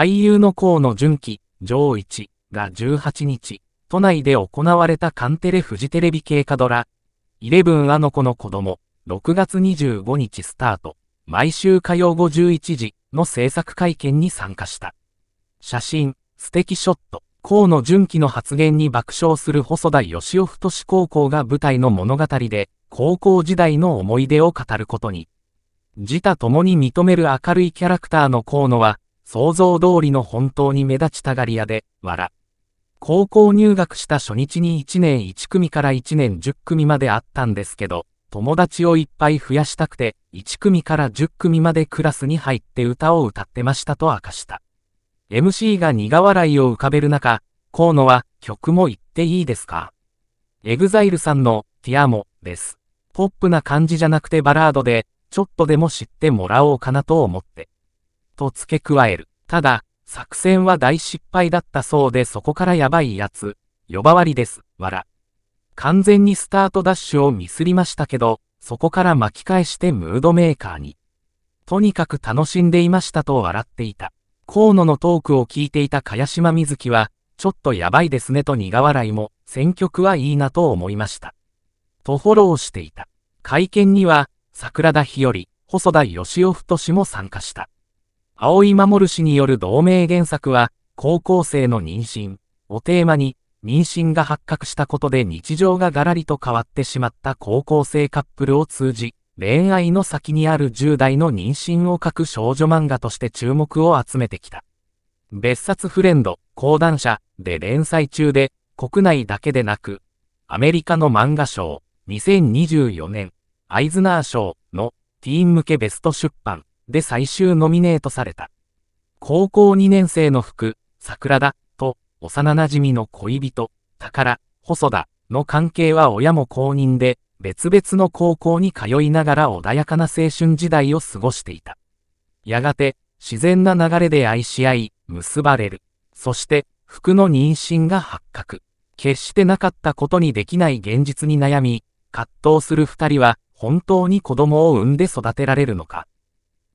俳優の河野純喜、上一が18日、都内で行われたカンテレフジテレビ系カドラ、イレブンあの子の子供、6月25日スタート、毎週火曜午11時の制作会見に参加した。写真、素敵ショット、河野純喜の発言に爆笑する細田義夫太志高校が舞台の物語で、高校時代の思い出を語ることに。自他共に認める明るいキャラクターの河野は、想像通りの本当に目立ちたがり屋で、笑。高校入学した初日に1年1組から1年10組まであったんですけど、友達をいっぱい増やしたくて、1組から10組までクラスに入って歌を歌ってましたと明かした。MC が苦笑いを浮かべる中、河野は曲も言っていいですか ?EXILE さんのティアモです。ポップな感じじゃなくてバラードで、ちょっとでも知ってもらおうかなと思って。と付け加える。ただ、作戦は大失敗だったそうでそこからやばいやつ、呼ばわりです、わら。完全にスタートダッシュをミスりましたけど、そこから巻き返してムードメーカーに。とにかく楽しんでいましたと笑っていた。河野のトークを聞いていた茅島みずきは、ちょっとやばいですねと苦笑いも、選曲はいいなと思いました。とフォローしていた。会見には、桜田日和、細田義夫太も参加した。青井守氏による同名原作は、高校生の妊娠をテーマに、妊娠が発覚したことで日常がガラリと変わってしまった高校生カップルを通じ、恋愛の先にある10代の妊娠を書く少女漫画として注目を集めてきた。別冊フレンド、講談社で連載中で、国内だけでなく、アメリカの漫画賞、2024年、アイズナー賞のティーン向けベスト出版、で最終ノミネートされた。高校2年生の服、桜田と幼馴染の恋人、宝、細田の関係は親も公認で、別々の高校に通いながら穏やかな青春時代を過ごしていた。やがて、自然な流れで愛し合い、結ばれる。そして、服の妊娠が発覚。決してなかったことにできない現実に悩み、葛藤する二人は、本当に子供を産んで育てられるのか。